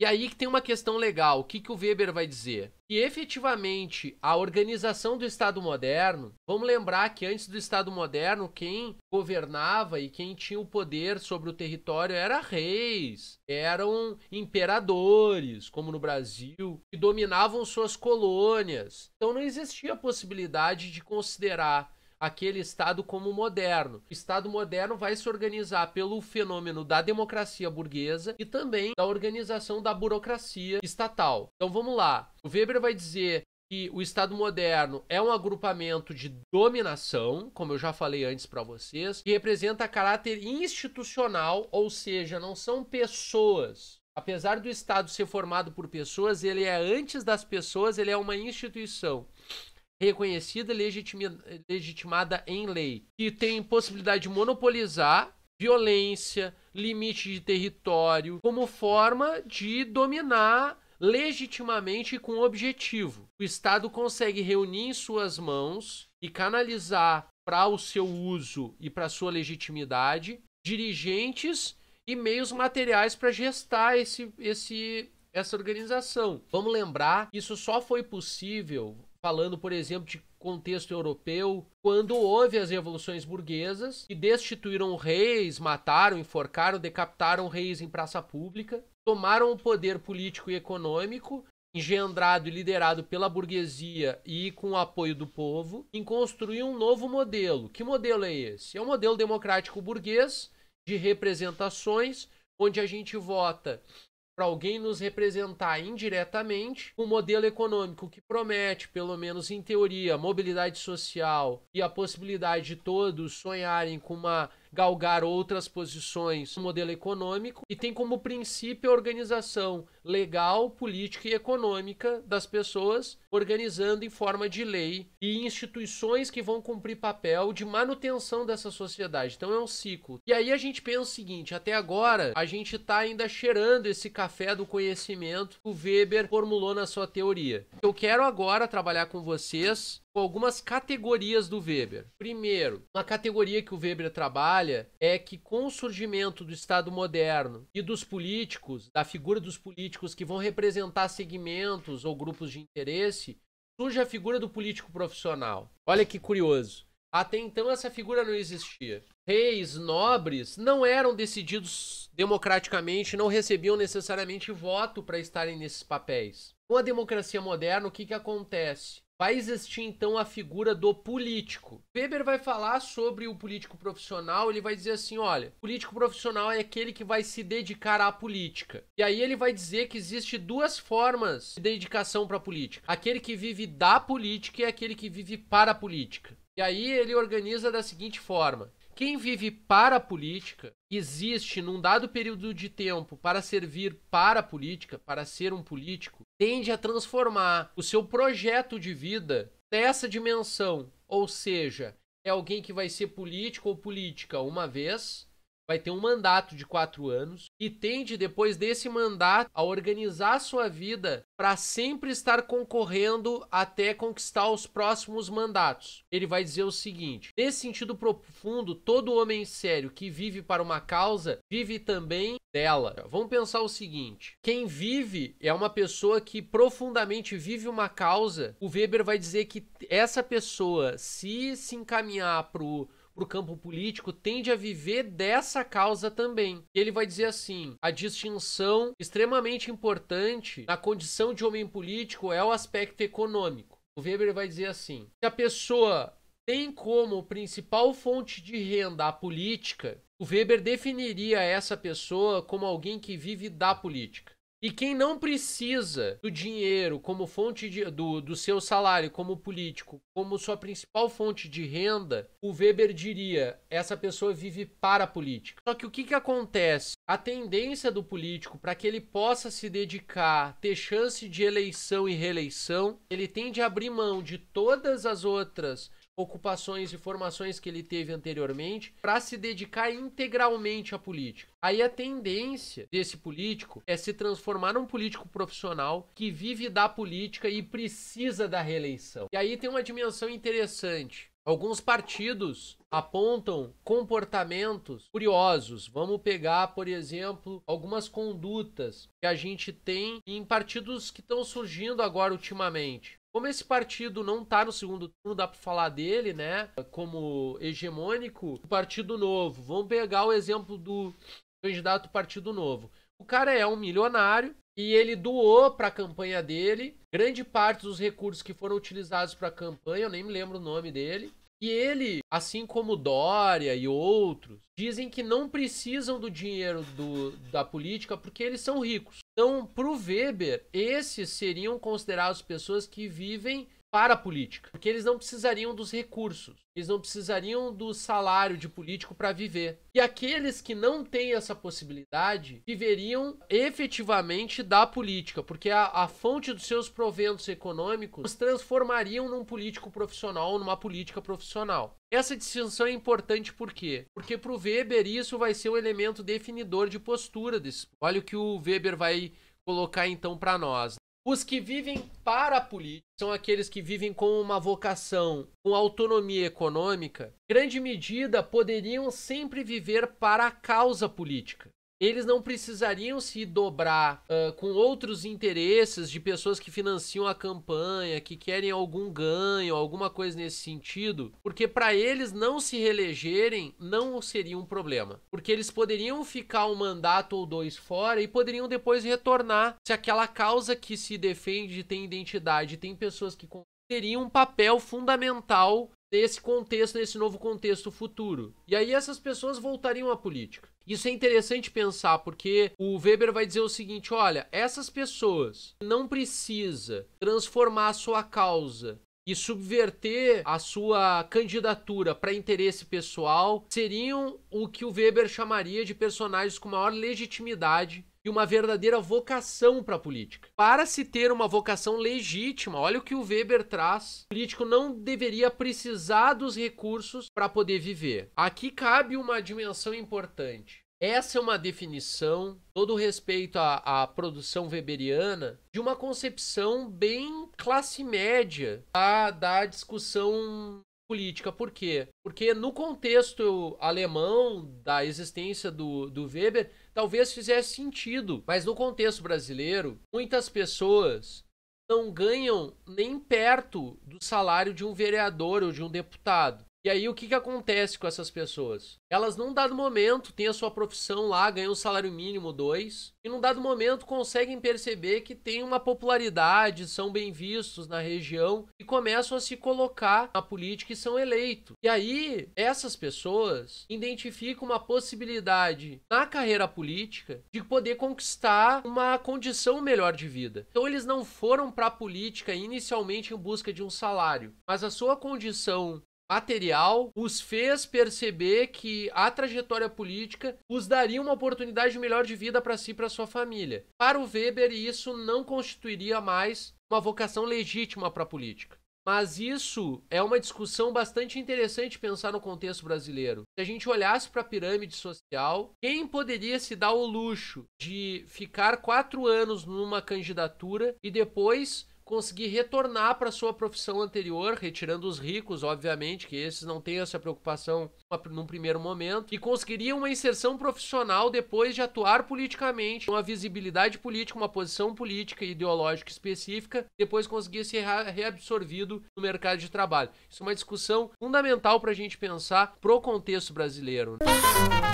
E aí que tem uma questão legal, o que, que o Weber vai dizer? Que efetivamente a organização do Estado moderno, vamos lembrar que antes do Estado moderno, quem governava e quem tinha o poder sobre o território era reis, eram imperadores, como no Brasil, que dominavam suas colônias. Então não existia a possibilidade de considerar aquele Estado como moderno. O Estado moderno vai se organizar pelo fenômeno da democracia burguesa e também da organização da burocracia estatal. Então vamos lá. O Weber vai dizer que o Estado moderno é um agrupamento de dominação, como eu já falei antes para vocês, que representa caráter institucional, ou seja, não são pessoas. Apesar do Estado ser formado por pessoas, ele é antes das pessoas, ele é uma instituição reconhecida e legitimada em lei, que tem possibilidade de monopolizar violência, limite de território, como forma de dominar legitimamente com objetivo. O Estado consegue reunir em suas mãos e canalizar para o seu uso e para sua legitimidade dirigentes e meios materiais para gestar esse, esse, essa organização. Vamos lembrar que isso só foi possível falando, por exemplo, de contexto europeu, quando houve as revoluções burguesas, que destituíram reis, mataram, enforcaram, decapitaram reis em praça pública, tomaram o poder político e econômico, engendrado e liderado pela burguesia e com o apoio do povo, em construir um novo modelo. Que modelo é esse? É um modelo democrático burguês de representações, onde a gente vota para alguém nos representar indiretamente um modelo econômico que promete, pelo menos em teoria, mobilidade social e a possibilidade de todos sonharem com uma galgar outras posições no modelo econômico e tem como princípio a organização legal, política e econômica das pessoas, organizando em forma de lei e instituições que vão cumprir papel de manutenção dessa sociedade. Então é um ciclo. E aí a gente pensa o seguinte: até agora a gente está ainda cheirando esse café do conhecimento que o Weber formulou na sua teoria. Eu quero agora trabalhar com vocês com algumas categorias do Weber. Primeiro, uma categoria que o Weber trabalha é que com o surgimento do Estado moderno e dos políticos, da figura dos políticos políticos que vão representar segmentos ou grupos de interesse, surge a figura do político profissional. Olha que curioso. Até então essa figura não existia. Reis, nobres não eram decididos democraticamente, não recebiam necessariamente voto para estarem nesses papéis. Com a democracia moderna, o que, que acontece? Vai existir então a figura do político. Weber vai falar sobre o político profissional, ele vai dizer assim, olha, político profissional é aquele que vai se dedicar à política. E aí ele vai dizer que existe duas formas de dedicação para a política. Aquele que vive da política e aquele que vive para a política. E aí ele organiza da seguinte forma: quem vive para a política existe num dado período de tempo para servir para a política, para ser um político tende a transformar o seu projeto de vida nessa dimensão. Ou seja, é alguém que vai ser político ou política uma vez, vai ter um mandato de quatro anos e tende, depois desse mandato, a organizar sua vida para sempre estar concorrendo até conquistar os próximos mandatos. Ele vai dizer o seguinte: nesse sentido profundo, todo homem sério que vive para uma causa vive também dela. Vamos pensar o seguinte: quem vive é uma pessoa que profundamente vive uma causa. O Weber vai dizer que essa pessoa, se se encaminhar para o para o campo político, tende a viver dessa causa também. E ele vai dizer assim: a distinção extremamente importante na condição de homem político é o aspecto econômico. O Weber vai dizer assim: se a pessoa tem como principal fonte de renda a política, o Weber definiria essa pessoa como alguém que vive da política. E quem não precisa do dinheiro como fonte de, do, do seu salário como político, como sua principal fonte de renda, o Weber diria: essa pessoa vive para a política. Só que o que, que acontece? A tendência do político para que ele possa se dedicar, ter chance de eleição e reeleição, ele tende a abrir mão de todas as outras ocupações e formações que ele teve anteriormente para se dedicar integralmente à política. Aí a tendência desse político é se transformar num político profissional que vive da política e precisa da reeleição. E aí tem uma dimensão interessante. Alguns partidos apontam comportamentos curiosos. Vamos pegar, por exemplo, algumas condutas que a gente tem em partidos que estão surgindo agora ultimamente. Como esse partido não está no segundo turno, dá para falar dele, né? Como hegemônico, o Partido Novo. Vamos pegar o exemplo do candidato do Partido Novo. O cara é um milionário e ele doou para a campanha dele grande parte dos recursos que foram utilizados para a campanha, eu nem me lembro o nome dele. E ele, assim como Dória e outros, dizem que não precisam do dinheiro do, da política porque eles são ricos. Então, para o Weber, esses seriam considerados pessoas que vivem para a política, porque eles não precisariam dos recursos, eles não precisariam do salário de político para viver. E aqueles que não têm essa possibilidade viveriam efetivamente da política, porque a, a fonte dos seus proventos econômicos os transformariam num político profissional ou numa política profissional. Essa distinção é importante por quê? Porque para o Weber isso vai ser um elemento definidor de postura desse. Olha o que o Weber vai colocar então para nós. Os que vivem para a política são aqueles que vivem com uma vocação, com autonomia econômica, grande medida poderiam sempre viver para a causa política eles não precisariam se dobrar uh, com outros interesses de pessoas que financiam a campanha, que querem algum ganho, alguma coisa nesse sentido, porque para eles não se reelegerem não seria um problema, porque eles poderiam ficar um mandato ou dois fora e poderiam depois retornar se aquela causa que se defende tem identidade, tem pessoas que teria um papel fundamental nesse contexto, nesse novo contexto futuro. E aí essas pessoas voltariam à política. Isso é interessante pensar, porque o Weber vai dizer o seguinte: olha, essas pessoas não precisa transformar a sua causa e subverter a sua candidatura para interesse pessoal seriam o que o Weber chamaria de personagens com maior legitimidade e uma verdadeira vocação para a política. Para se ter uma vocação legítima, olha o que o Weber traz, o político não deveria precisar dos recursos para poder viver. Aqui cabe uma dimensão importante. Essa é uma definição, todo respeito à, à, produção weberiana, de uma concepção bem classe média da, da discussão política. Por quê? Porque no contexto alemão da existência do, do Weber, talvez fizesse sentido, mas no contexto brasileiro, muitas pessoas não ganham nem perto do salário de um vereador ou de um deputado. E aí o que, que acontece com essas pessoas? Elas num dado momento têm a sua profissão lá, ganham um salário mínimo dois, e num dado momento conseguem perceber que tem uma popularidade, são bem vistos na região e começam a se colocar na política e são eleitos. E aí essas pessoas identificam uma possibilidade na carreira política de poder conquistar uma condição melhor de vida. Então eles não foram para a política inicialmente em busca de um salário, mas a sua condição material os fez perceber que a trajetória política os daria uma oportunidade melhor de vida para si e para sua família. Para o Weber, isso não constituiria mais uma vocação legítima para a política. Mas isso é uma discussão bastante interessante pensar no contexto brasileiro. Se a gente olhasse para a pirâmide social, quem poderia se dar o luxo de ficar quatro anos numa candidatura e depois conseguir retornar para sua profissão anterior, retirando os ricos, obviamente, que esses não têm essa preocupação num primeiro momento, e conseguiria uma inserção profissional depois de atuar politicamente, uma visibilidade política, uma posição política e ideológica específica, depois conseguir ser reabsorvido no mercado de trabalho. Isso é uma discussão fundamental para a gente pensar pro contexto brasileiro. Música né?